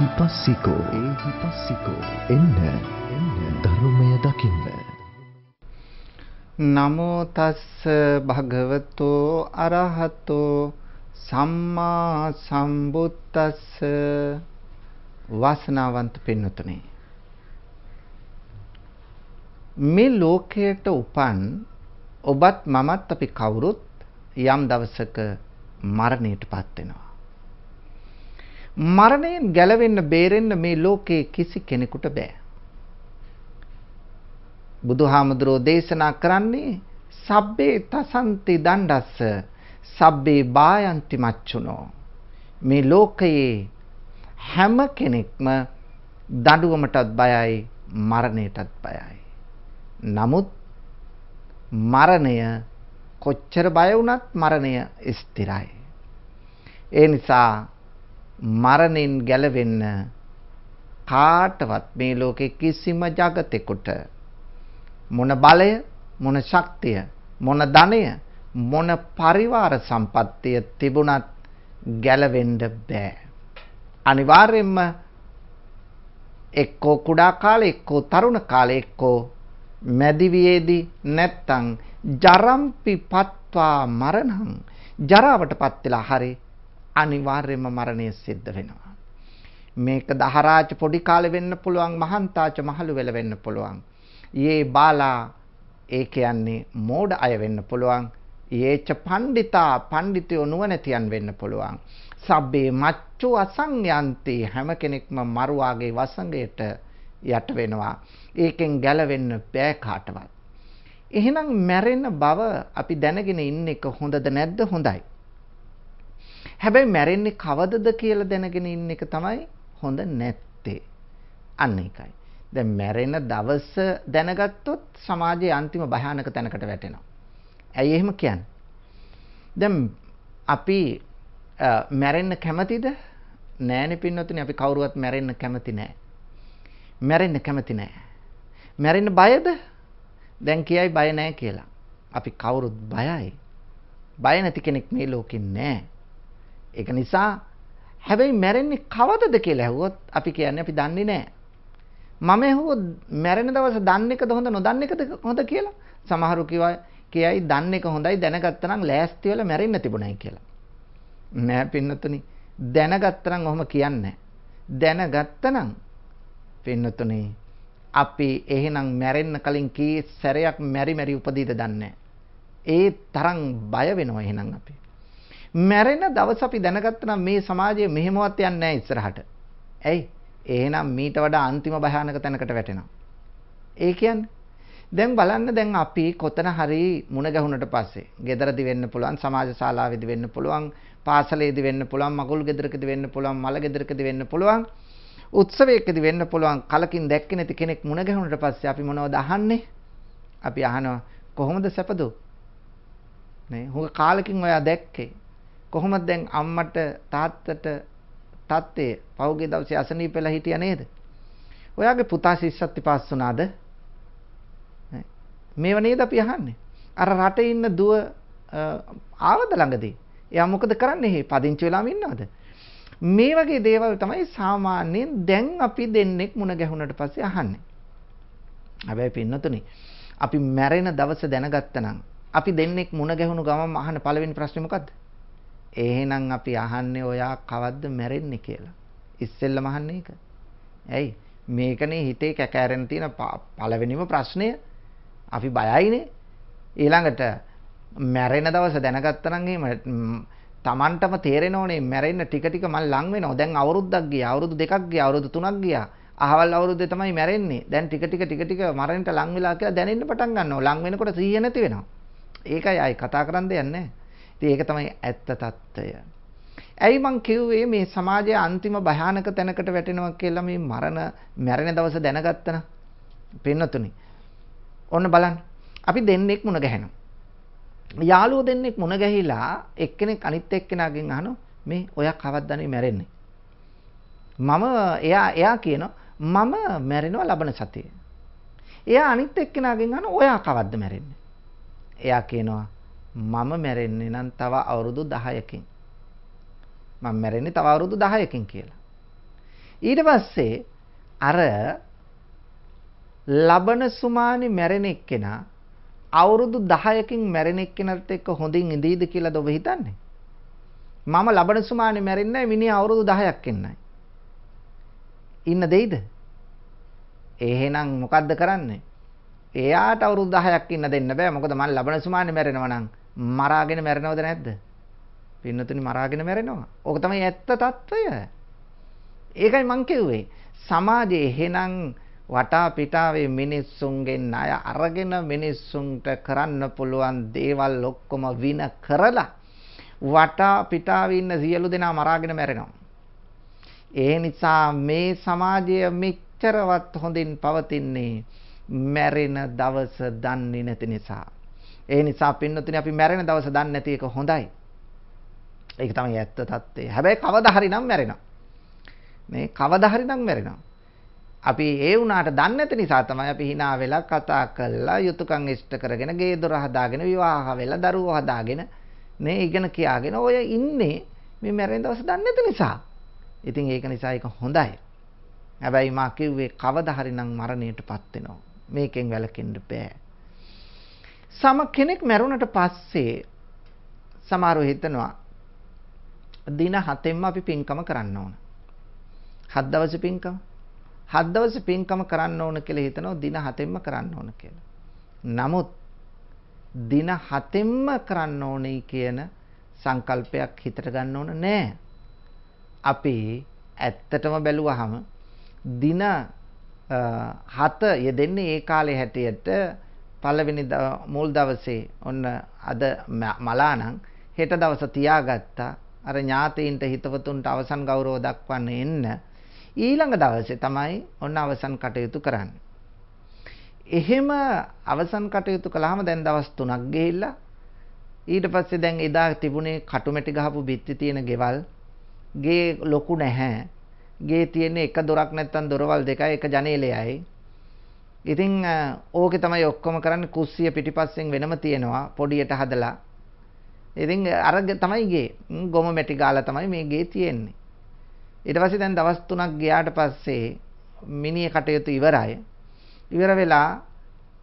එහි පස්සිකෝ එහි පස්සිකෝ එන්න එන්න ධර්මය දකින්න නමෝ තස්ස භගවතෝ අරහතෝ සම්මා සම්බුද්දස්ස වාසනාවන්ත පින්නතුනේ මේ ලෝකයට උපන් ඔබත් මමත් අපි කවුරුත් යම් දවසක මරණයටපත් වෙනවා මරණයෙන් ගැලවෙන්න බේරෙන්න මේ ලෝකේ කිසි කෙනෙකුට බෑ. බුදුහාමුදුරෝ දේශනා කරන්නේ සබ්බේ තසන්ති දණ්ඩස්ස සබ්බේ බායන්ති මච්චුනෝ මේ ලෝකයේ හැම කෙනෙක්ම දඬුවමටත් බයයි මරණයටත් බයයි. නමුත් මරණය කොච්චර බය වුණත් මරණය ස්ථිරයි. ඒ නිසා මරණයෙන් ගැලවෙන්න කාටවත් මේ ලෝකේ කිසිම జగතෙකුට මොන බලය මොන ශක්තිය මොන ධනය මොන පරිවාර සම්පත්තිය තිබුණත් ගැලවෙන්න බෑ. අනිවාර්යයෙන්ම එක්කෝ කුඩා කාලේ එක්කෝ තරුණ කාලේ එක්කෝ මැදිවියේදී නැත්තම් ජරම්පි පත්වා මරණං ජරාවටපත් වෙලා හරි අනිවාර්යයෙන්ම මරණය සිද්ධ වෙනවා. මේක දහරාජ පොඩි කාලේ වෙන්න පුළුවන් මහන්තාච මහලු වෙල වෙන්න පුළුවන්. යේ බාලා ඒ කියන්නේ මෝඩ අය වෙන්න පුළුවන්. යේච පණ්ඩිතා පණ්ඩිතයෝ නුවණැතියන් වෙන්න පුළුවන්. සබ්බේ මච්චෝ අසංයන්ති හැම කෙනෙක්ම මරුවාගේ වසඟයට යට වෙනවා. ඒකෙන් ගැලවෙන්න බෑ කාටවත්. එහෙනම් මැරෙන බව අපි දැනගෙන ඉන්න එක හොඳද නැද්ද හොඳයි. හැබැයි මැරෙන්නේ කවදද කියලා දැනගෙන ඉන්න එක තමයි හොඳ නැත්තේ. අන්න ඒකයි. දැන් මැරෙන දවස දැනගත්තොත් සමාජයේ අන්තිම භයානක තැනකට වැටෙනවා. ඇයි එහෙම කියන්නේ? දැන් අපි මැරෙන්න කැමතිද? නෑනේ පින්නතුනේ අපි කවුරුවත් මැරෙන්න කැමති නෑ. මැරෙන්න කැමති නෑ. මැරෙන්න බයද? දැන් කියයි බය නෑ කියලා. අපි කවුරුත් බයයි. බය නැති කෙනෙක් මේ ලෝකේ නෑ. ඒක නිසා හැබැයි මැරෙන්නේ කවදද කියලා ඇහුවොත් අපි කියන්නේ අපි දන්නේ නැහැ. මම ඇහුවොත් මැරෙන දවස දන්න එකද හොඳ නොදන්න එකද හොඳ කියලා. සමහරු කියයි දන්න එක හොඳයි දැනගත්තනම් ලෑස්ති වෙලා මැරෙන්න තිබුණයි කියලා. නෑ පින්නතුනි දැනගත්තනම් ඔහොම කියන්නේ දැනගත්තනම් පින්නතුනි අපි එහෙනම් මැරෙන්න කලින් කී සැරයක් මැරි මැරි උපදීද දන්නේ ඒ තරම් බය වෙනවා එහෙනම් අපි. මැරෙන දවස අපි දැනගත්තනම් මේ සමාජය මෙහෙමවත් යන්නේ නැහැ ඉස්සරහට. ඇයි? එහෙනම් මීට වඩා අන්තිම භයානක තැනකට වැටෙනවා. ඒ කියන්නේ දැන් බලන්න දැන් අපි කොතන හරි මුණ ගැහුනට පස්සේ ගෙදරදි වෙන්න පුළුවන් සමාජ ශාලාවේදි වෙන්න පුළුවන් පාසලේදි වෙන්න පුළුවන් මගුල් ගෙදරකදී වෙන්න පුළුවන් මල ගෙදරකදී වෙන්න පුළුවන් උත්සවයකදී වෙන්න පුළුවන් කලකින් දැක්කේ නැති කෙනෙක් මුණ ගැහුනට පස්සේ අපි මොනවද අහන්නේ අපි අහනවා කොහොමද සැපදෝ නේ හොඟ කාලෙකින් ඔයා දැක්කේ කොහොමද දැන් අම්මට තාත්තට තාත්තේ පහුගිය දවසේ අසනීප වෙලා හිටියා නේද? ඔයාගේ පුතා ශිස්සත් පිපාස් වුණාද? මේව නේද අපි අහන්නේ. අර රටේ ඉන්න දුව ආවද ළඟදී? එයා මොකද කරන්නේ? පදිංචි වෙලාම ඉන්නවද? මේ වගේ දේවල් තමයි සාමාන්‍යයෙන් දැන් අපි දෙන්නෙක් මුණ ගැහුනට පස්සේ අහන්නේ. හැබැයි පින්නතුනි අපි මැරෙන දවස දැනගත්තනම් අපි දෙන්නෙක් මුණ ගැහුණු ගමන් අහන පළවෙනි ප්‍රශ්නේ මොකද්ද? එහෙනම් අපි අහන්නේ ඔයා කවද්ද මැරෙන්නේ කියලා. ඉස්සෙල්ලම අහන්නේ ඒක. ඇයි? මේකනේ හිතේ කැකෑරෙන තියෙන පළවෙනිම ප්‍රශ්නය. අපි බයයිනේ. ඊළඟට මැරෙන දවස දැනගත්තා නම් එහෙම Tamanටම තේරෙනෝනේ මැරෙන්න ටික ටික මං ලං වෙනවා. දැන් අවුරුද්දක් ගියා, අවුරුදු දෙකක් ගියා, අවුරුදු තුනක් ගියා. අහවල් අවුරුද්දේ තමයි මැරෙන්නේ. දැන් ටික ටික ටික ටික මරණයට ලං වෙලා කියලා දැනෙන්න පටන් ගන්නවා. ලං වෙනකොට සීය නැති වෙනවා. ඒකයි ආයි කතා කරන්න දෙයක් නැහැ. ඉතින් ඒක තමයි ඇත්ත తত্ত্বය. ඇයි මං කිව්වේ මේ සමාජයේ අන්තිම භයානක තැනකට වැටෙනවා කියලා මේ මරණ මැරෙන දවස දැනගත්තන. පින්නතුනි. ඔන්න බලන්න. අපි දෙන්නෙක් මුණ ගැහෙනවා. යාළුවෝ දෙන්නෙක් මුණ ගැහිලා එක්කෙනෙක් අනිත් එක්කෙනාගෙන් අහනවා මේ ඔයා කවද්ද අනේ මැරෙන්නේ? මම එයා එයා කියනවා මම මැරෙනවා ලබන සතියේ. එයා අනිත් එක්කෙනාගෙන් අහනවා ඔයා කවද්ද මැරෙන්නේ? එයා කියනවා මම මැරෙන්නේ නම් තව අවුරුදු 10කින්. මම මැරෙන්නේ තව අවුරුදු 10කින් කියලා. ඊට පස්සේ අර ලබන සුමානි මැරෙන එක්කෙනා අවුරුදු 10කින් මැරෙන එක්කෙනත් එක්ක හොඳින් ඉඳීද කියලාද ඔබ හිතන්නේ? මම ලබන සුමානේ මැරෙන්නේ මිනිහ අවුරුදු 10ක් ඉන්නයි. ඉන්න දෙයිද? එහෙනම් මොකද්ද කරන්නේ? එයාට අවුරුදු 10ක් ඉන්න දෙන්න බෑ. මොකද මම ලබන සුමානේ මැරෙනවා නම් මරාගෙන මැරෙනවද නැද්ද? පින්නතුනි මරාගෙන මැරෙනවා. ඕක තමයි ඇත්ත తত্ত্বය. ඒකයි මං කිව්වේ. සමාජයේ එහෙනම් වටා පිටාවේ මිනිස්සුන්ගෙන් ණය අරගෙන මිනිස්සුන්ට කරන්න පුළුවන් දේවල් ඔක්කොම වින කරලා වටා පිටාවේ ඉන්න සියලු දෙනා මරාගෙන මැරෙනවා. ඒ නිසා මේ සමාජය මෙච්චරවත් හොඳින් පවතින්නේ මැරෙන දවස දන්නේ නැති නිසා. ඒ නිසා පින්නතුනි අපි මැරෙන දවස දන්නේ නැති එක හොඳයි. ඒක තමයි ඇත්ත தත්ත්වය. හැබැයි කවදා හරි නම් මැරෙනවා. මේ කවදා හරි නම් මැරෙනවා. අපි ඒ වුණාට දන්නේ නැති නිසා තමයි අපි hina වෙලා කතා කරලා යුතුයකම් ඉෂ්ට කරගෙන ගේ දොර හදාගෙන විවාහ වෙලා දරුවෝ හදාගෙන මේ ඉගෙන කියාගෙන ඔය ඉන්නේ මේ මැරෙන දවස දන්නේ නැති නිසා. ඉතින් ඒක නිසා ඒක හොඳයි. හැබැයි මා කිව්වේ කවදා හරි නම් මරණයටපත් වෙනවා. මේකෙන් වැළකෙන්න බෑ. සම කෙනෙක් මැරුණට පස්සේ සමහරව හිතනවා දින 7ෙන්ම අපි පින්කම කරන්න ඕන. 7 දවසේ පින්කම. 7 දවසේ පින්කම කරන්න ඕන කියලා හිතනවා දින 7ෙන්ම කරන්න ඕන කියලා. නමුත් දින 7ෙන්ම කරන්න ඕනේ කියන සංකල්පයක් හිතට ගන්න ඕන නෑ. අපි ඇත්තටම බැලුවහම දින 7 යෙදෙන්නේ ඒ කාලේ හැටියට පළවෙනි මුල් දවසේ ඔන්න අද මලානම් හෙට දවස තියාගත්තා අර ඥාතීන්ට හිතවතුන්ට අවසන් ගෞරව දක්වන්න එන්න ඊළඟ දවසේ තමයි ඔන්න අවසන් කටයුතු කරන්නේ. එහෙම අවසන් කටයුතු කළාම දැන් දවස් 3ක් ගිහිල්ලා ඊට පස්සේ දැන් එදා තිබුණේ කටුමැටි ගහපු බිත්ති තියෙන ගෙවල් ගේ ලොකු නැහැ. ගේ තියෙන්නේ එක දොරක් නැත්තම් දොරවල් දෙකයි එක ජනේලයයි. ඉතින් ඕකේ තමයි ඔක්කොම කරන්නේ කුස්සිය පිටිපස්සෙන් වෙනම තියෙනවා පොඩියට හදලා. ඉතින් අර තමයි ගේ. ගොම මැටි ගාලා තමයි මේ ගේ තියෙන්නේ. ඊට පස්සේ දැන් දවස් 3ක් ගියාට පස්සේ මිනිහ කටයුතු ඉවරයි. ඉවර වෙලා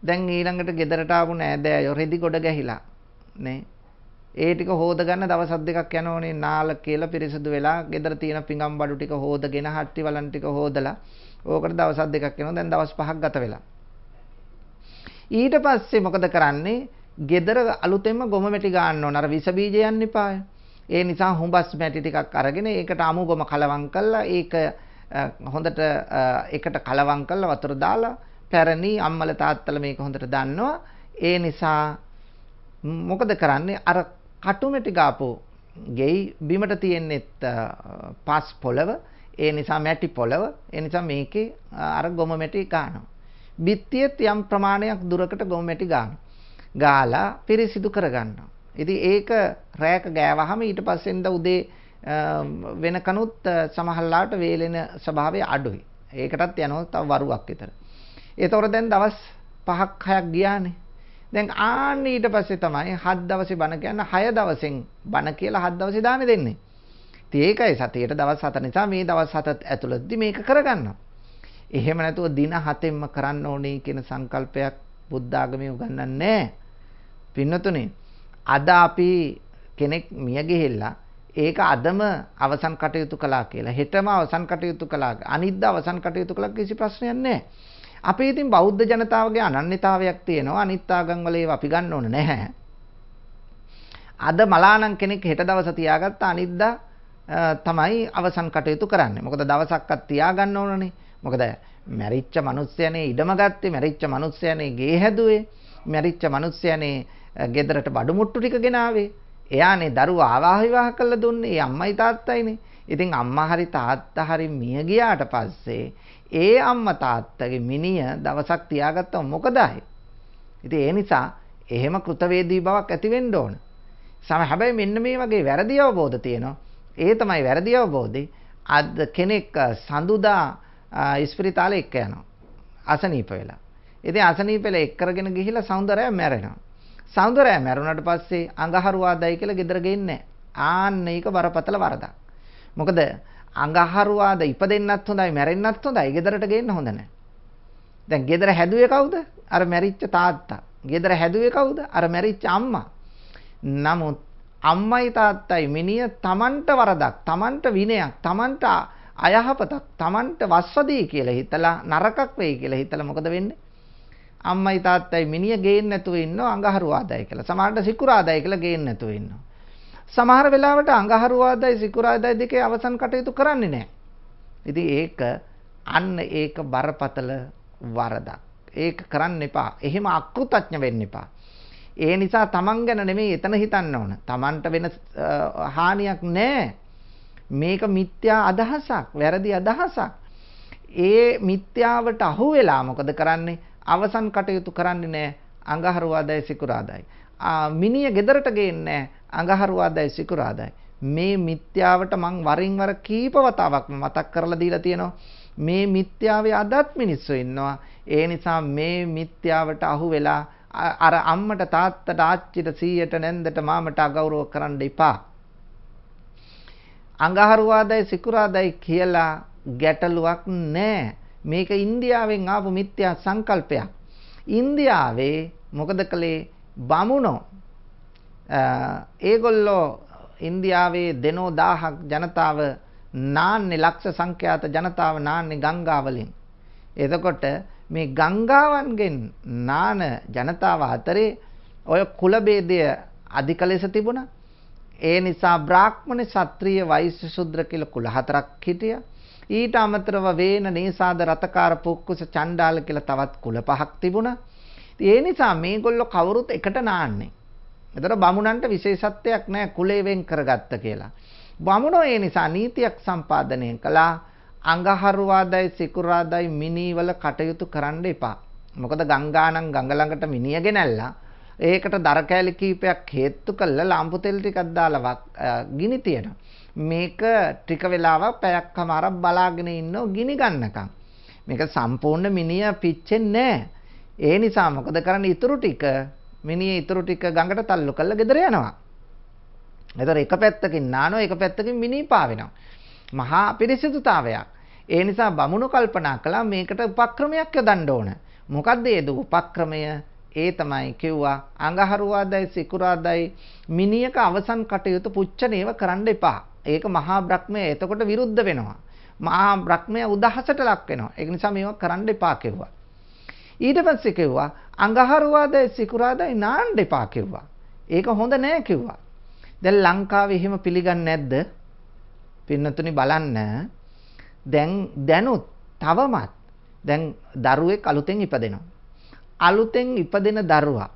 දැන් ඊළඟට ගෙදරට ආපු නෑදෑයෝ රෙදි ගොඩ ගැහිලා නේ. ඒ ටික හොද ගන්න දවස් දෙකක් යනෝනේ නාල කියලා පිරිසිදු වෙලා ගෙදර තියෙන පිඟම් බඩු ටික හොදගෙන හට්ටි වලන් ටික හොදලා ඕකට දවස් දෙකක් යනවා. දැන් දවස් පහක් ගත වෙලා. ඊට පස්සේ මොකද කරන්නේ? gedara අලුතෙන්ම ගොම මැටි ගන්න ඕන. අර විස බීජ යන්න එපාය. ඒ නිසා හුඹස් මැටි ටිකක් අරගෙන ඒකට අමු ගොම කලවම් කරලා ඒක හොඳට එකට කලවම් කරලා වතුර දාලා පැරණි අම්මල තාත්තල මේක හොඳට දන්නවා. ඒ නිසා මොකද කරන්නේ අර කටුමැටි ගාපෝ ගෙයි බිමට තියෙන්නෙත් පස් පොළව ඒ නිසා මැටි පොළව. ඒ නිසා මේකේ අර ගොම මැටි ගන්නවා. බිත්තියත් යම් ප්‍රමාණයක් දුරකට ගොම මැටි ගන්නවා. ගාලා පිරිසිදු කරගන්නවා. ඉතින් ඒක රෑක ගෑවහම ඊට පස්සෙන්ද උදේ වෙනකනුත් සමහරලාට වේලෙන ස්වභාවය අඩුයි. ඒකටත් යනවා තව වරුවක් විතර. ඒතොර දැන් දවස් 5ක් 6ක් ගියානේ. දැන් ආන්න ඊට පස්සේ තමයි 7 දවසේ බණ කියන්නේ 6 දවසෙන් බණ කියලා 7 දවසේ දාන්නේ දෙන්නේ. ඒකයි සතියට දවස් 7 නිසා මේ දවස් 7 ඇතුළතදී මේක කරගන්නවා. එහෙම නැතුව දින 7ෙන්ම කරන්න ඕනේ කියන සංකල්පයක් බුද්ධ ආගමේ උගන්වන්නේ නැහැ. පින්නතුනේ අද අපි කෙනෙක් මිය ගිහිල්ලා ඒක අදම අවසන් කටයුතු කළා කියලා හෙටම අවසන් කටයුතු කළා අනිද්දා අවසන් කටයුතු කළා කිසි ප්‍රශ්නයක් නැහැ. අපේ ඉතින් බෞද්ධ ජනතාවගේ අනන්‍යතාවයක් තියෙනවා අනිත් ආගම් වල ඒවා අපි ගන්න ඕන නැහැ. අද මලානම් කෙනෙක් හෙට දවස තියාගත්ත අනිද්දා තමයි අවසන් කටයුතු කරන්නේ. මොකද දවසක්වත් තියාගන්න ඕනනේ. මොකද මැරිච්ච මිනිස්සයනේ ඉඩම ගත්තේ, මැරිච්ච මිනිස්සයනේ ගේ හැදුවේ, මැරිච්ච මිනිස්සයනේ ගෙදරට බඩු මුට්ටු ටික ගෙනාවේ. එයානේ දරුවා ආවාහ විවාහ කරලා දුන්නේ. ඒ අම්මයි තාත්තයිනේ. ඉතින් අම්මා හරි තාත්තා හරි මිය ගියාට පස්සේ ඒ අම්මා තාත්තගේ මිනිය දවසක් තියාගත්තම මොකද ආයේ? ඉතින් ඒ නිසා එහෙම කෘතවේදී බවක් ඇති වෙන්න ඕන. සම හැබැයි මෙන්න මේ වගේ වැරදි අවබෝධ තියෙනවා. ඒ තමයි වැරදි අවබෝධය. අද කෙනෙක් සඳුදා ඉස්පිරිතාලේ එක්ක යනවා. අසනීප වෙලා. ඉතින් අසනීප වෙලා එක් කරගෙන ගිහිලා సౌందර්යය මැරෙනවා. సౌందර්යය මැරුණාට පස්සේ අඟහරුවාදයි කියලා ගෙදර ගේන්නේ ආන්න ඒක බරපතල වරදක්. මොකද අඟහරුවාද ඉපදෙන්නත් හොඳයි මැරෙන්නත් හොඳයි ගෙදරට ගේන්න හොඳ නැහැ. දැන් ගෙදර හැදුවේ කවුද? අර මැරිච්ච තාත්තා. ගෙදර හැදුවේ කවුද? අර මැරිච්ච අම්මා. නමුත් අම්මයි තාත්තයි මිනිය තමන්ට වරදක් තමන්ට විනයක් තමන්ට අයහපතක් තමන්ට වස්වදී කියලා හිතලා නරකක් වෙයි කියලා හිතලා මොකද වෙන්නේ අම්මයි තාත්තයි මිනිය ගේන්න නැතුව ඉන්නවා අඟහරුවාදයි කියලා සමහරට සිකුරාදයි කියලා ගේන්න නැතුව ඉන්නවා සමහර වෙලාවට අඟහරුවාදයි සිකුරාදයි දෙකේ අවසන් කටයුතු කරන්නේ නැහැ ඉතින් ඒක අන්න ඒක බරපතල වරදක් ඒක කරන්න එපා එහෙම අකෘතඥ වෙන්න එපා ඒ නිසා තමන් ගැන නෙමෙයි එතන හිතන්න ඕන. තමන්ට වෙන හානියක් නැහැ. මේක මිත්‍යා අදහසක්, වැරදි අදහසක්. ඒ මිත්‍යාවට අහු වෙලා මොකද කරන්නේ? අවසන් කටයුතු කරන්නේ නැහැ. අඟහරුවාදයි සිකුරාදයි. මිනිය ගෙදරට ගේන්නේ අඟහරුවාදයි සිකුරාදයි. මේ මිත්‍යාවට මං වරින් වර කීප වතාවක් මතක් කරලා දීලා තියෙනවා. මේ මිත්‍යාවේ අදත් මිනිස්සු ඉන්නවා. ඒ නිසා මේ මිත්‍යාවට අහු වෙලා අර අම්මට තාත්තට ආච්චිට සීයට නැන්දට මාමට අගෞරව කරන්න එපා. අඟහරුවාදයි සිකුරාදයි කියලා ගැටලුවක් නැහැ. මේක ඉන්දියාවෙන් ආපු මිත්‍යා සංකල්පයක්. ඉන්දියාවේ මොකද කළේ බමුණෝ ඒගොල්ලෝ ඉන්දියාවේ දෙනෝ දාහක් ජනතාව නාන්නේ ලක්ෂ සංඛ්‍යාත ජනතාව නාන්නේ ගංගාවලින්. එතකොට මේ ගංගාවන්ගෙන් නාන ජනතාව අතරේ ඔය කුල ભેදය අධික ලෙස තිබුණා. ඒ නිසා බ්‍රාහ්මණ, ශාත්‍රීය, වෛශ්‍ය, ශුද්‍ර කියලා කුල හතරක් හිටියා. ඊට අමතරව වේන, නේසාද, රතකාර, පුක්කුස, චණ්ඩාල කියලා තවත් කුල පහක් තිබුණා. ඒ නිසා මේගොල්ලෝ කවුරුත් එකට නාන්නේ. එතකොට බමුණන්ට විශේෂත්වයක් නැහැ කුලේ වෙන් කරගත්ත කියලා. බමුණෝ ඒ නිසා නීතියක් සම්පාදනය කළා. අඟහරුවාදයි සිකුරාදයි මිනීවල කටයුතු කරන්න එපා. මොකද ගංගානම් ගඟ ළඟට මිනිය ගෙනල්ලා ඒකට දර කෑලි කීපයක් හේතු කළා ලාම්පු තෙල් ටිකක් දාලා ගිනි තියෙනවා. මේක ටික වෙලාවක් පැයක්ම අර බලාගෙන ඉන්නෝ ගිනි ගන්නකම්. මේක සම්පූර්ණ මිනිය පිච්චෙන්නේ නැහැ. ඒ නිසා මොකද කරන්නේ ඉතුරු ටික මිනිය ඉතුරු ටික ගඟට තල්ලු කරලා ගෙදර යනවා. එතකොට එක පැත්තකින් නානෝ එක පැත්තකින් මිනී පාවෙනවා. මහා පිරිසිදුතාවයක්. ඒ නිසා බමුණු කල්පනා කළා මේකට උපක්‍රමයක් යොදන්න ඕන. මොකද්ද ඒ උපක්‍රමය? ඒ තමයි කිව්වා අඟහරුවාදයි සිකුරාදයි මිනියක අවසන් කටයුතු පුච්චණේව කරන්න එපා. ඒක මහා බ්‍රහ්මය එතකොට විරුද්ධ වෙනවා. මහා බ්‍රහ්මය උදහසට ලක් වෙනවා. ඒක නිසා මේවා කරන්න එපා කිව්වා. ඊට පස්සේ කිව්වා අඟහරුවාදයි සිකුරාදයි නාන්න එපා කිව්වා. ඒක හොඳ නෑ කිව්වා. දැන් ලංකාවේ එහෙම පිළිගන්නේ නැද්ද? පින්නතුනි බලන්න දැන් දැනුත් තවමත් දැන් දරුවෙක් අලුතෙන් ඉපදෙනවා. අලුතෙන් ඉපදෙන දරුවා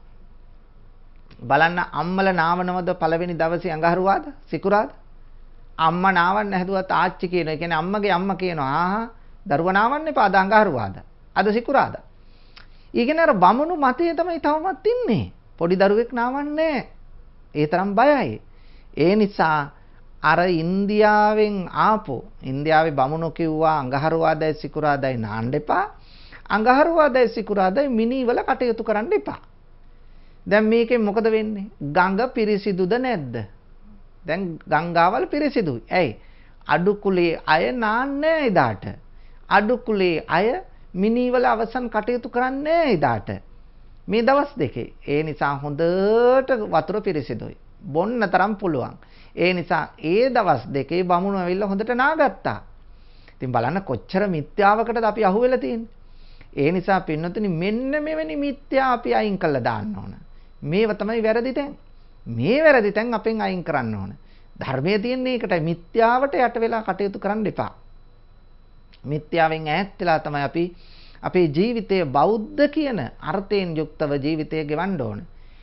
බලන්න අම්මල නාවනවද පළවෙනි දවසේ අඟහරුවාද සිකුරාද අම්මා නාවන්න හැදුවා තාච්චි කියන. ඒ කියන්නේ අම්මගේ අම්මා කියනවා ආහා දරුවා නාවන්න එපා අද අඟහරුවාද. අද සිකුරාද. ඊගෙන අර බමුණු මතය තමයි තවමත් ඉන්නේ. පොඩි දරුවෙක් නාවන්නේ ඒ තරම් බයයි. ඒ නිසා අර ඉන්දියාවෙන් ආපු ඉන්දියාවේ බමුණු කිව්වා අඟහරුවාදයි සිකුරාදයි නාන්න එපා. අඟහරුවාදයි සිකුරාදයි මිනිවල කටයුතු කරන්න එපා. දැන් මේකෙන් මොකද වෙන්නේ? ගඟ පිරිසිදුද නැද්ද? දැන් ගංගාවල් පිරිසිදුයි. ඇයි? අඩු කුලේ අය නාන්නේ එදාට. අඩු කුලේ අය මිනිවල අවසන් කටයුතු කරන්නේ එදාට. මේ දවස් දෙකේ. ඒ නිසා හොඳට වතුර පිරිසිදුයි. බොන්න තරම් පුළුවන්. ඒ නිසා ඒ දවස් දෙකේ බමුණු ඇවිල්ලා හොඳට නාගත්තා. ඉතින් බලන්න කොච්චර මිත්‍යාවකටද අපි අහුවෙලා තියෙන්නේ. ඒ නිසා පින්නතුනි මෙන්න මෙවැනි මිත්‍යා අපි අයින් කළා දාන්න ඕන. මේව තමයි වැරදි තැන්. මේ වැරදි තැන් අපෙන් අයින් කරන්න ඕන. ධර්මයේ තියෙන්නේ ඒකටයි මිත්‍යාවට යට වෙලා කටයුතු කරන්න එපා. මිත්‍යාවෙන් ඈත් වෙලා තමයි අපි අපේ ජීවිතයේ බෞද්ධ කියන අර්ථයෙන් යුක්තව ජීවිතය ගෙවන්න ඕන.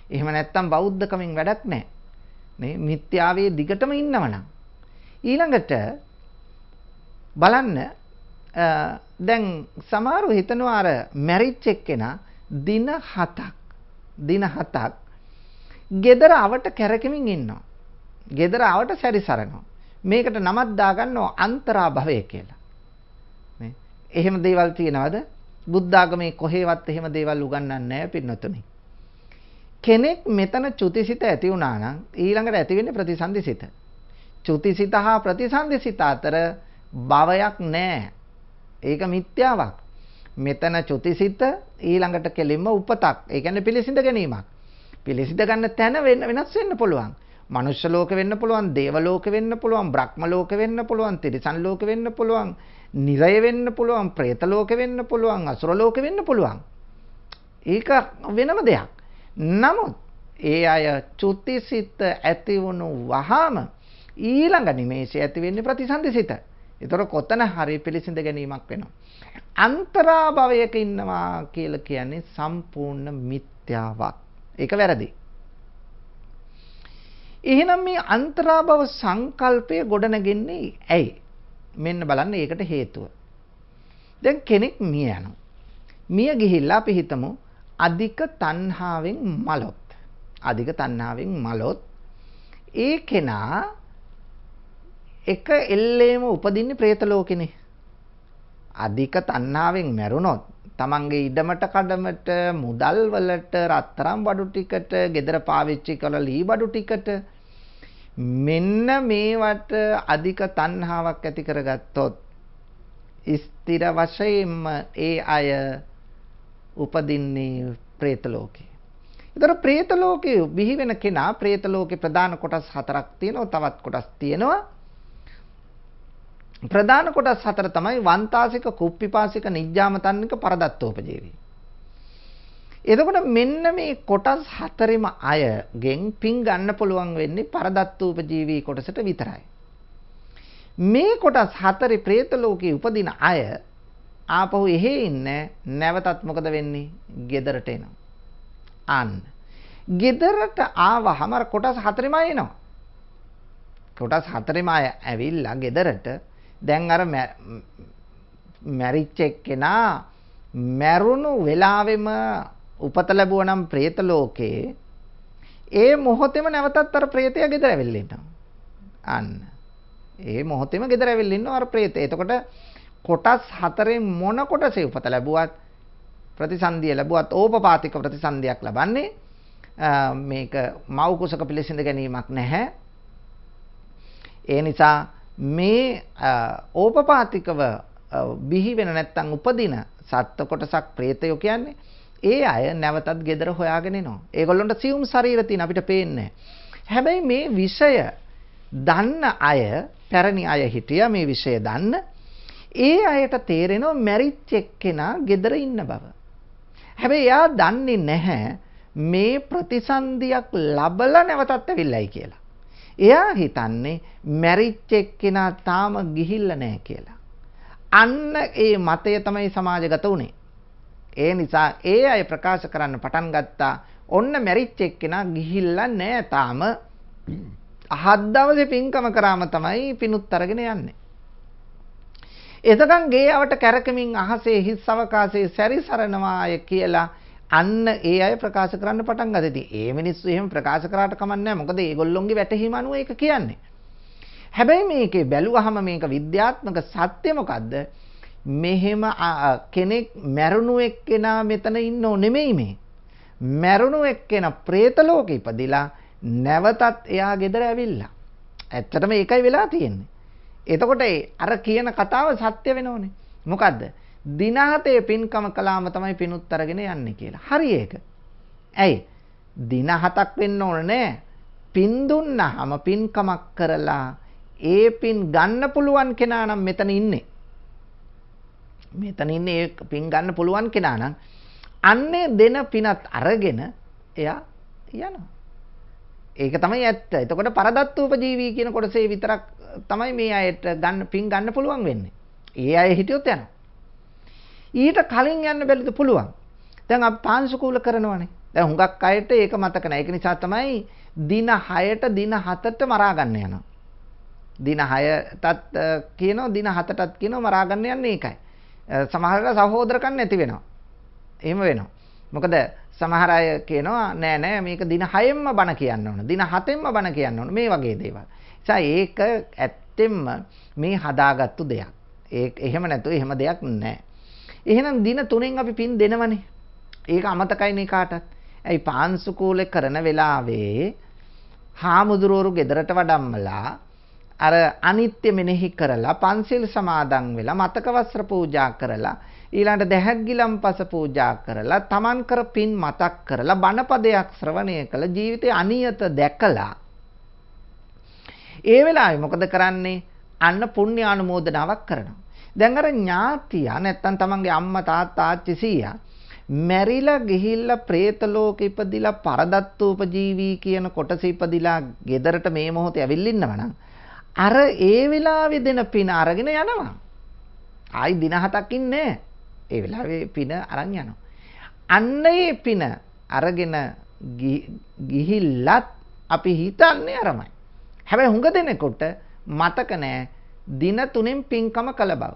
එහෙම නැත්නම් බෞද්ධකමින් වැඩක් නැහැ. නේ මිත්‍යාවේ දිගටම ඉන්නවනම් ඊළඟට බලන්න දැන් සමහරව හිතනවා අර මැරිච් එක්කෙනා දින 7ක් දින 7ක් ගෙදර අවට කැරකෙමින් ඉන්නවා. ගෙදර අවට සැරිසරනවා. මේකට නමක් දාගන්නවා අන්තරා භවය කියලා. නේ? එහෙම දේවල් තියනවද? බුද්ධ ආගමේ කොහෙවත් එහෙම දේවල් උගන්වන්නේ නැහැ පින්නතුනේ. කෙනෙක් මෙතන චුතිසිත ඇති වුණා නම් ඊළඟට ඇති වෙන්නේ ප්‍රතිසන්දිසිත. චුතිසිත හා ප්‍රතිසන්දිසිත අතර භවයක් නැහැ. ඒක මිත්‍යාවක්. මෙතන චුතිසිත ඊළඟට කෙලින්ම උපතක්. ඒ කියන්නේ පිළිසිඳ ගැනීමක්. පිළිසිඳ ගන්න තැන වෙනස් වෙන්න පුළුවන්. මනුෂ්‍ය ලෝක වෙන්න පුළුවන්, දේව ලෝක වෙන්න පුළුවන්, බ්‍රහ්ම ලෝක වෙන්න පුළුවන්, තිරිසන් ලෝක වෙන්න පුළුවන්, නිරය වෙන්න පුළුවන්, പ്രേත ලෝක වෙන්න පුළුවන්, අසුර ලෝක වෙන්න පුළුවන්. ඒක වෙනම දෙයක්. නමුත් ඒ අය චුතිසිත ඇති වුණු වහාම ඊළඟ නිමේෂය ඇති වෙන්නේ ප්‍රතිසන්දිසිත. ඒතර කොතන හරි පිළිසිඳ ගැනීමක් වෙනවා. අන්තරා භවයක ඉන්නවා කියලා කියන්නේ සම්පූර්ණ මිත්‍යාවක්. ඒක වැරදි. එහෙනම් මේ අන්තරා භව සංකල්පය ගොඩනගන්නේ ඇයි? මෙන්න බලන්න ඒකට හේතුව. දැන් කෙනෙක් මිය යනවා. මිය ගිහිල්ලා අපි හිතමු අධික තණ්හාවෙන් මලොත් අධික තණ්හාවෙන් මලොත් ඒ කෙනා එක එල්ලේම උපදින්නේ പ്രേත ලෝකෙනේ. අධික තණ්හාවෙන් මැරුණොත් තමන්ගේ ඉඩමට කඩමට මුදල් වලට රත්තරන් බඩු ටිකට gedara පාවිච්චි කරලා ලී බඩු ටිකට මෙන්න මේවට අධික තණ්හාවක් ඇති කරගත්තොත් ස්ථිර වශයෙන්ම ඒ අය උපදින්නේ പ്രേත ලෝකේ. ඒතර പ്രേත ලෝකේ බිහි වෙන කෙනා പ്രേත ලෝකේ ප්‍රධාන කොටස් හතරක් තියෙනවා තවත් කොටස් තියෙනවා. ප්‍රධාන කොටස් හතර තමයි වන්තාසික කුප්පිපාසික නිජ්ජාමතන්නික පරදත්තෝපජීවි. එතකොට මෙන්න මේ කොටස් හතරෙම අයගෙන් පින් ගන්න පුළුවන් වෙන්නේ පරදත්තෝපජීවි කොටසට විතරයි. මේ කොටස් හතරේ പ്രേත ලෝකේ උපදින අය ආපහු එහෙ ඉන්නේ නැවතත් මොකද වෙන්නේ? ගෙදරට එනවා. අන්න. ගෙදරට ආවහම කොටස් හතරෙම එනවා. කොටස් හතරෙම ඇවිල්ලා ගෙදරට දැන් අර මැරිච්ච එක්කෙනා මැරුණු වෙලාවෙම උපත ලැබුවා නම් പ്രേත ලෝකේ ඒ මොහොතේම නැවතත් අර പ്രേතය ගෙදර ඇවිල්ලා ඉන්නවා. අන්න. ඒ මොහොතේම ගෙදර ඇවිල්ලා ඉන්නවා අර പ്രേතය. එතකොට කොටස් හතරෙන් මොන කොටසේ උපත ලැබුවත් ප්‍රතිසන්දිය ලැබුවත් ඕපපාතික ප්‍රතිසන්දියක් ලබන්නේ මේක මව් කුසක පිළිසිඳ ගැනීමක් නැහැ. ඒ නිසා මේ ඕපපාතිකව බිහි වෙන නැත්තම් උපදින සත්ත්ව කොටසක් പ്രേතයෝ කියන්නේ ඒ අය නැවතත් gedara හොයාගෙන එනවා. ඒගොල්ලන්ට සියුම් ශරීර තියෙන අපිට පේන්නේ හැබැයි මේ විෂය දන්න අය පැරණි අය හිටියා මේ විෂය දන්න ඒ අයට තේරෙනවා මැරිච් එක්කෙනා ගෙදර ඉන්න බව. හැබැයි එයා දන්නේ නැහැ මේ ප්‍රතිසන්දියක් ලබලා නැවතත් ඇවිල්ලයි කියලා. එයා හිතන්නේ මැරිච් එක්කෙනා තාම ගිහිල්ලා නැහැ කියලා. අන්න ඒ මතය තමයි සමාජගත වුනේ. ඒ නිසා ඒ අය ප්‍රකාශ කරන්න පටන් ගත්තා ඔන්න මැරිච් එක්කෙනා ගිහිල්ලා නැහැ තාම. අහත් දවසේ පින්කම කරාම තමයි පිනුත් අරගෙන යන්නේ. එතකන් ගේ අවට කැරකමින් අහසේ හිස් අවකාශයේ සැරිසරනවාය කියලා අන්න ඒ අය ප්‍රකාශ කරන්න පටන් ගත්තා. ඉතින් ඒ මිනිස්සු එහෙම ප්‍රකාශ කරාට කමක් නැහැ. මොකද ඒගොල්ලොන්ගේ වැටහීම අනුව ඒක කියන්නේ. හැබැයි මේකේ බැලුවහම මේක විද්‍යාත්මක සත්‍ය මොකද්ද? මෙහෙම කෙනෙක් මැරුණු එක්කෙනා මෙතන ඉන්නෝ නෙමෙයි මේ. මැරුණු එක්කෙනා പ്രേත ලෝකෙ ඉපදිලා නැවතත් එයා ගෙදර ඇවිල්ලා. ඇත්තටම ඒකයි වෙලා තියෙන්නේ. එතකොට අර කියන කතාව සත්‍ය වෙනෝනේ. මොකද්ද? දිනහතේ පින්කම කළාම තමයි පිනුත් අරගෙන යන්නේ කියලා. හරි ඒක. ඇයි? දින හතක් වෙන්න ඕන නෑ. පින් දුන්නාම පින්කමක් කරලා ඒ පින් ගන්න පුළුවන් කෙනා නම් මෙතන ඉන්නේ. මෙතන ඉන්නේ ඒ පින් ගන්න පුළුවන් කෙනා නම් අන්නේ දෙන පිනත් අරගෙන එයා යනවා. ඒක තමයි ඇත්ත. එතකොට පරදත්ත උපජීවී කියන කොටසේ විතරක් තමයි මේ අයට ගන්න පින් ගන්න පුළුවන් වෙන්නේ. ඒ අය හිටියොත් යනවා. ඊට කලින් යන්න බැලිද පුළුවන්. දැන් අපි පාංශුකූල කරනවානේ. දැන් හුඟක් අයට ඒක මතක නැහැ. ඒක නිසා තමයි දින 6ට දින 7ට මරා ගන්න යනවා. දින 6ටත් කියනවා දින 7ටත් කියනවා මරා ගන්න යන්නේ ඒකයි. සමහරට සහෝදරකම් නැති වෙනවා. එහෙම වෙනවා. මොකද සමහර අය කියනවා නෑ නෑ මේක දින 6ෙන්ම බණ කියන්න ඕන. දින 7ෙන්ම බණ කියන්න ඕන. මේ වගේ දේවල්. නිසා ඒක ඇත්තෙන්ම මේ හදාගත්තු දෙයක්. ඒ එහෙම නැතුව එහෙම දෙයක් නැහැ. එහෙනම් දින තුනෙන් අපි පින් දෙනවනේ. ඒක අමතකයිනේ කාටත්. ඇයි පාන්සු කූලේ කරන වෙලාවේ හාමුදුරුවරු ගෙදරට වඩම්මලා අර අනිත්‍ය මෙනෙහි කරලා පන්සිල් සමාදන් වෙලා මතක වස්ත්‍ර පූජා කරලා ඊළඟට දැහැත් ගිලම්පස පූජා කරලා තමන් කර පින් මතක් කරලා බණපදයක් ශ්‍රවණය කළ ජීවිතේ අනියත දැකලා ඒ වෙලාවේ මොකද කරන්නේ? අන්න පුණ්‍ය ආනුමෝදනාවක් කරනවා. දැන් අර ඥාතියා නැත්තම් තමන්ගේ අම්මා තාත්තා ආච්චි සීයා මැරිලා ගිහිල්ලා പ്രേත ලෝකෙ ඉපදිලා පරදත්තු උපජීවී කියන කොටස ඉපදිලා ගෙදරට මේ මොහොතේ ඇවිල්ලින්නවා නම් අර ඒ වෙලාවේ දෙන පින අරගෙන යනවා. ආයි දින හතක් ඉන්නේ ඒ වෙලාවේ පින අරන් යනවා. අන්න ඒ පින අරගෙන ගිහිල්ලත් අපි හිතන්නේ අරමයි. හැබැයි හුඟ දෙනෙකුට මතක නෑ දින තුනෙන් පින්කම කළ බව.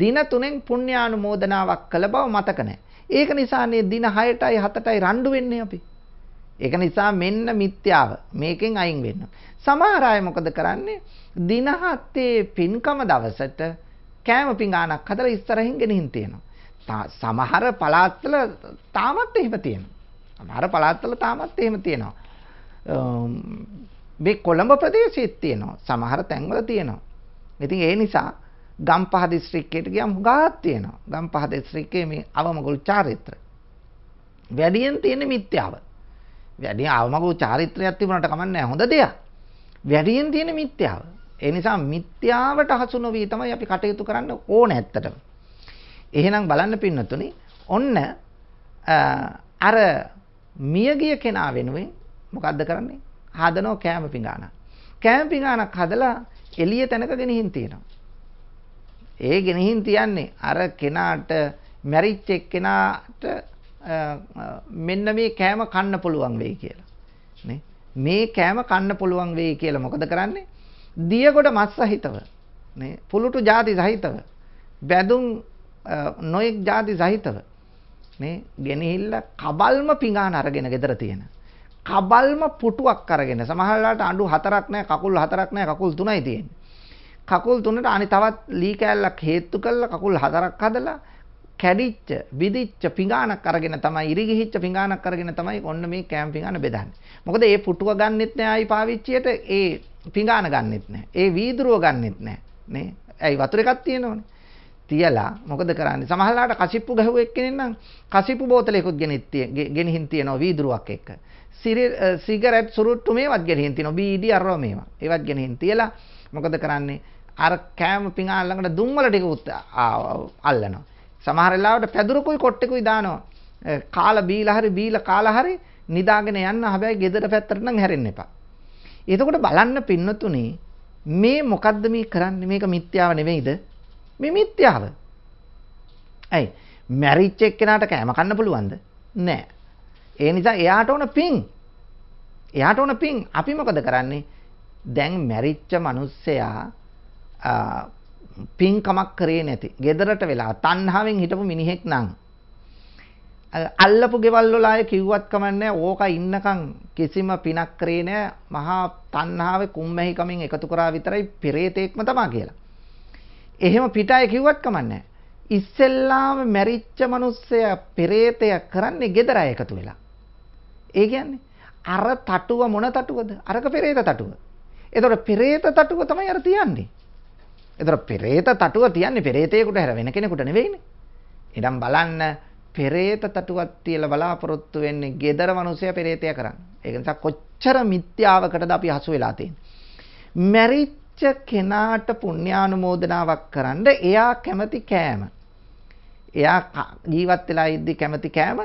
දින තුනෙන් පුණ්‍යානුමෝදනාවක් කළ බව මතක නෑ. ඒක නිසානේ දින 6ටයි 7ටයි රණ්ඩු වෙන්නේ අපි. ඒක නිසා මෙන්න මිත්‍යාව මේකෙන් අයින් වෙන්න. සමහර අය මොකද කරන්නේ? දින 7ේ පින්කම දවසට කෑම පිඟානක් හදලා ඉස්සරහින් ගෙනින් තියෙනවා. සමහර පළාත්වල තාමත් එහෙම තියෙනවා. සමහර පළාත්වල තාමත් එහෙම තියෙනවා. මේ කොළඹ ප්‍රදේශෙත් තියෙනවා. සමහර තැන්වල තියෙනවා. ඉතින් ඒ නිසා ගම්පහ දිස්ත්‍රික්කයට ගියම් හුඟක් තියෙනවා. ගම්පහ දිස්ත්‍රික්කයේ මේ අවමගුල් චාරිත්‍ර. වැඩියෙන් තියෙන මිත්‍යාව. වැඩි අවමගුල් චාරිත්‍රයක් තිබුණාට කමන්නේ හොඳ දෙයක්. වැඩියෙන් තියෙන මිත්‍යාව. ඒ නිසා මිත්‍යාවට හසු නොවී තමයි අපි කටයුතු කරන්න ඕන ඇත්තටම. එහෙනම් බලන්න පින්නතුනි, ඔන්න අර මියගිය කෙනා වෙනුවෙන් මොකද්ද කරන්නේ? හදනවා කෑම පිඟානක්. කෑම පිඟානක් හදලා එළිය තැනක ගෙනihin තියෙනවා. ඒ ගෙනihin තියන්නේ අර කෙනාට මැරිච්ච එක්කෙනාට මෙන්න මේ කෑම කන්න පුළුවන් වෙයි කියලා. නේ? මේ කෑම කන්න පුළුවන් වෙයි කියලා මොකද කරන්නේ? දියගොඩ මස් සහිතව නේ? පුලුටු ಜಾති සහිතව බැදුම් නොයෙක් ಜಾති සහිතව නේ ගෙනහිල්ලා කබල්ම පිඟාන අරගෙන ගෙදර තියෙනවා. කබල්ම පුටුවක් අරගෙන සමහර වෙලාවට අඬු හතරක් නැහැ කකුල් හතරක් නැහැ කකුල් තුනයි තියෙන්නේ. කකුල් තුනට අනි තවත් ලී කෑල්ලක් හේතු කළා කකුල් හතරක් හදලා කැඩිච්ච විදිච්ච පිඟානක් අරගෙන තමයි ඉරිගිහිච්ච පිඟානක් අරගෙන තමයි ඔන්න මේ කෑම් පිඟාන බෙදන්නේ. මොකද මේ පුටුව ගන්නෙත් නැහැ ආයි පාවිච්චියට ඒ පිඟාන ගන්නෙත් නැහැ. ඒ වීදුරුව ගන්නෙත් නැහැ. නේ? ඇයි වතුර එකක් තියෙනවනේ. තියලා මොකද කරන්නේ සමහරලාට කසිප්පු ගහුව එක්කෙනෙක් නම් කසිප්පු බෝතලයකුත් ගෙනිත් ගෙනihin තියනවා වීදුරුවක් එක්ක සිගරට් සුරුට්ටු මේවත් ගෙනහින් තියෙනවා බීඩි අරව මේවා ඒවත් ගෙනහින් තියලා මොකද කරන්නේ අර කෑම පිඟාන ළඟට දුම්වල ටික උත් අල්ලනවා සමහර වෙලාවට පැදුරකුයි කොට්ටෙකුයි දානවා කාලා බීලා හරි බීලා කාලා හරි නිදාගෙන යන්න හැබැයි ගෙදර පැත්තට නම් හැරෙන්න එපා එතකොට බලන්න පින්නතුනේ මේ මොකද්ද මේ කරන්නේ මේක මිත්‍යාව නෙවෙයිද මේ මිත්‍යාව ඇයි මැරිච්ච එක්කෙනාට කෑම කන්න පුළුවන්ද නෑ ඒ නිසා එයාට ඕන පිං. එයාට ඕන පිං. අපි මොකද කරන්නේ? දැන් මැරිච්ච මිනිස්සයා පිංකමක් කරේ නැති. gedarata වෙලා තණ්හාවෙන් හිටපු මිනිහෙක් නම් අල්ලපු ගෙවල් වල අය කිව්වත් කමන්නේ ඕක ඉන්නකම් කිසිම පිනක් කරේ නැහැ. මහා තණ්හාවේ කුම්මැහි කමින් එකතු කරා විතරයි පෙරේතෙක්ම තමයි කියලා. එහෙම පිටාය කිව්වත් කමන්නේ ඉස්සෙල්ලාම මැරිච්ච මිනිස්සයා පෙරේතය කරන්නේ gedara එකතු වෙලා. ඒ කියන්නේ අර තටුව මොන තටුවද? අරක පෙරේත තටුව. එතකොට පෙරේත තටුව තමයි අර තියන්නේ. එතකොට පෙරේත තටුව තියන්නේ පෙරේතයෙකුට හැර වෙන කෙනෙකුට නෙවෙයිනේ. ඉතින් බලන්න පෙරේත තටුවක් තියලා බලාපොරොත්තු වෙන්නේ gedara මිනිසයා පෙරේතයා කරන්නේ. ඒක නිසා කොච්චර මිත්‍යාවකටද අපි හසු වෙලා තියෙන්නේ. මැරිච්ච කෙනාට පුණ්‍යානුමෝදනාවක් කරන්න එයා කැමති කෑම. එයා ජීවත් වෙලා ඉද්දි කැමති කෑම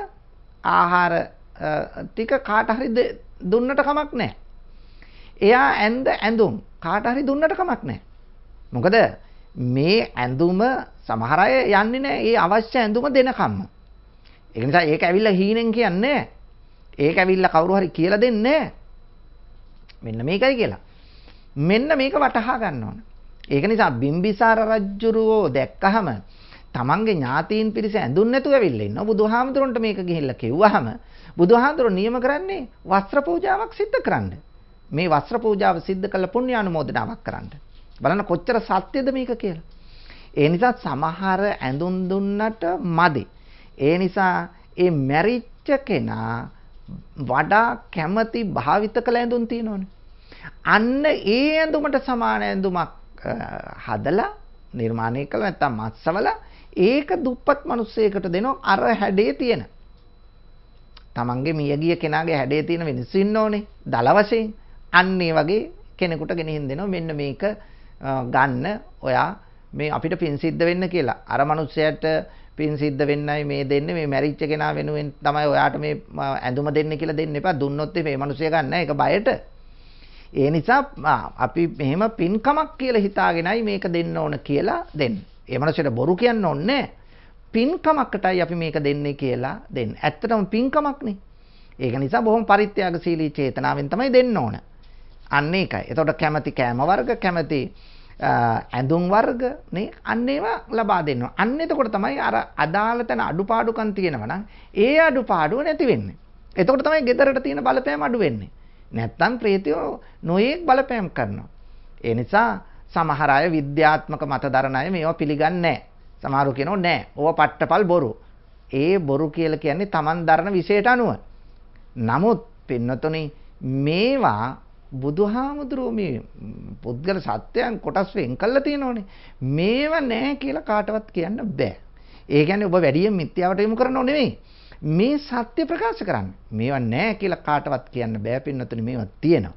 ආහාර ටික කාට හරි දුන්නට කමක් නැහැ. එයා ඇඳ ඇඳුම් කාට හරි දුන්නට කමක් නැහැ. මොකද මේ ඇඳුම සමහර අය යන්නේ නැහැ ඒ අවශ්‍ය ඇඳුම දෙනකම්ම. ඒක නිසා ඒක ඇවිල්ලා හීනෙන් කියන්නේ ඒක ඇවිල්ලා කවුරු හරි කියලා දෙන්නේ මෙන්න මේකයි කියලා. මෙන්න මේක වටහා ගන්න ඕන. ඒක නිසා බිම්බිසාර රජුරෝ දැක්කහම තමන්ගේ ඥාතීන් පිරිස ඇඳුන් නැතුව ඇවිල්ලා ඉන්නවා. බුදුහාමුදුරන්ට මේක ගිහිල්ලා කිව්වහම බුදුහාමුදුරෝ නියම කරන්නේ වස්ත්‍ර පූජාවක් සිද්ධ කරන්න. මේ වස්ත්‍ර පූජාව සිද්ධ කළ පුණ්‍ය අනුමෝදනාවක් කරන්න. බලන්න කොච්චර සත්‍යද මේක කියලා. ඒ නිසා සමහර ඇඳුම් දුන්නට මදි. ඒ නිසා ඒ මැරිච්ච කෙනා වඩා කැමති භාවිත කළ ඇඳුම් තියෙනවනේ. අන්න ඒ ඇඳුමට සමාන ඇඳුමක් හදලා නිර්මාණය කළා නැත්තම් මත්සවලා ඒක දුප්පත් මිනිස්සෙකුට දෙනවා අර හැඩේ තියෙන. Tamange මියගිය කෙනාගේ හැඩේ තියෙන මිනිස්සු ඉන්න ඕනේ දල වශයෙන්. අන්න ඒ වගේ කෙනෙකුට ගෙනihin දෙනවා මෙන්න මේක ගන්න ඔයා මේ අපිට පින් සිද්ධ වෙන්න කියලා. අර මිනිස්සයාට පින් සිද්ධ වෙන්නයි මේ දෙන්නේ මේ මැරිච්ච කෙනා වෙනුවෙන් තමයි ඔයාට මේ ඇඳුම දෙන්නේ කියලා දෙන්න එපා. දුන්නොත් මේ මිනිස්සයා ගන්න ඒක බයට. ඒ නිසා අපි මෙහෙම පින්කමක් කියලා හිතාගෙනයි මේක දෙන්න ඕන කියලා දෙන්නේ. ඒ මනුස්සයට බොරු කියන්න ඕනේ පින්කමකටයි අපි මේක දෙන්නේ කියලා දෙන්න. ඇත්තටම පින්කමක්නේ. ඒක නිසා බොහොම පරිත්‍යාගශීලී චේතනාවෙන් තමයි දෙන්න ඕන. අන්න ඒකයි. එතකොට කැමැති කෑම වර්ග, කැමැති ඇඳුම් වර්ග නේ අන්න ඒවා ලබා දෙනවා. අන්න එතකොට තමයි අර අදාළ තැන අඩුපාඩුකම් තියෙනවා නම් ඒ අඩුපාඩුව නැති වෙන්නේ. එතකොට තමයි ගෙදරට තියෙන බලපෑම අඩු වෙන්නේ. නැත්තම් ප්‍රේතයෝ නොයේක් බලපෑම් කරනවා. ඒ නිසා සමහර අය විද්‍යාත්මක මත දරන අය මේවා පිළිගන්නේ නැහැ. සමහරු කියනෝ නැහැ. ඕවා පට්ටපල් බොරු. ඒ බොරු කියලා කියන්නේ Taman දරන විශේෂයට අනුව. නමුත් පින්නතුනි මේවා බුදුහාමුදුරුවෝ මේ පුද්ගල සත්‍යයන් කොටස් වෙන් කළා තියෙනෝනේ. මේවා නැහැ කියලා කාටවත් කියන්න බෑ. ඒ කියන්නේ ඔබ වැඩියෙන් මිත්‍යාවට යොමු කරනෝ නෙමෙයි. මේ සත්‍ය ප්‍රකාශ කරන්න. මේවා නැහැ කියලා කාටවත් කියන්න බෑ පින්නතුනි මේවා තියෙනවා.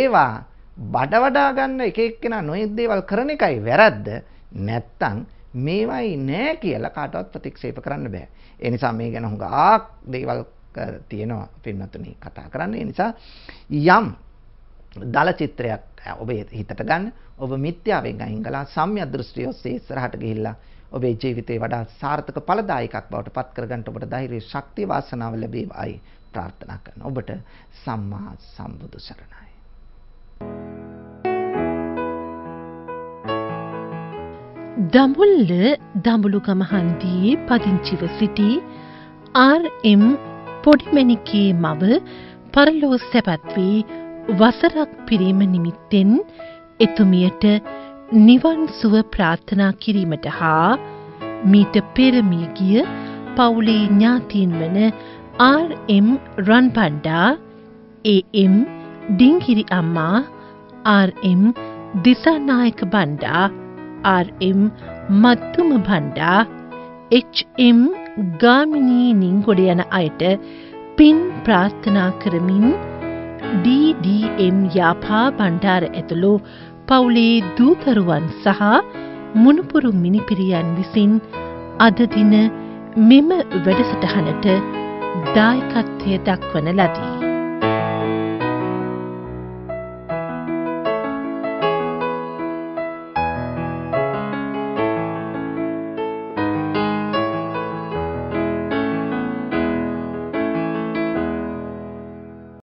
ඒවා බඩ වඩා ගන්න එක එක්කෙනා නොයෙක් දේවල් කරන එකයි වැරද්ද. නැත්තම් මේවයි නෑ කියලා කාටවත් ප්‍රතික්ෂේප කරන්න බෑ. ඒ නිසා මේ ගැන හුඟක් දේවල් තියෙනවා පින්නතුනි කතා කරන්න. ඒ නිසා යම් දල චිත්‍රයක් ඔබේ හිතට ගන්න ඔබ මිත්‍යාවෙන් අයින් කළා සම්‍යක් දෘෂ්ටිය ඔස්සේ ඉස්සරහට ගිහිල්ලා ඔබේ ජීවිතේ වඩා සාර්ථක ඵලදායකක් බවට පත් කරගන්න ඔබට ධෛර්ය ශක්තිය වාසනාව ලැබේවායි ප්‍රාර්ථනා කරන ඔබට සම්මා සම්බුදු සරණයි දඹුල්ල දඹුළුගමහන්දී පදිංචිව සිටි RM පොඩිමැණිකේ මව පරලෝ සැපත් වී වසරක් පිරීම නිමිත්තෙන් එතුමියට නිවන් සුව ප්‍රාර්ථනා කිරීමට හා මීට පෙර මියගිය පවුලේ ඥාතීන් වන RM රන්පණ්ඩා AM Dingiri Amma RM Dissanayake Banda RM Mattuma Banda H M Gamini நிங்கொடை යන අයට පින් ප්‍රාර්ථනා කරමින් DDM යාපා බණ්ඩාර ඇතුළු පවුලේ දූතරුවන් සහ මුණුපුරු මිනිපිරියන් විසින් අද දින මෙම වැඩසටහනට දායකත්වය දක්වන ලදී.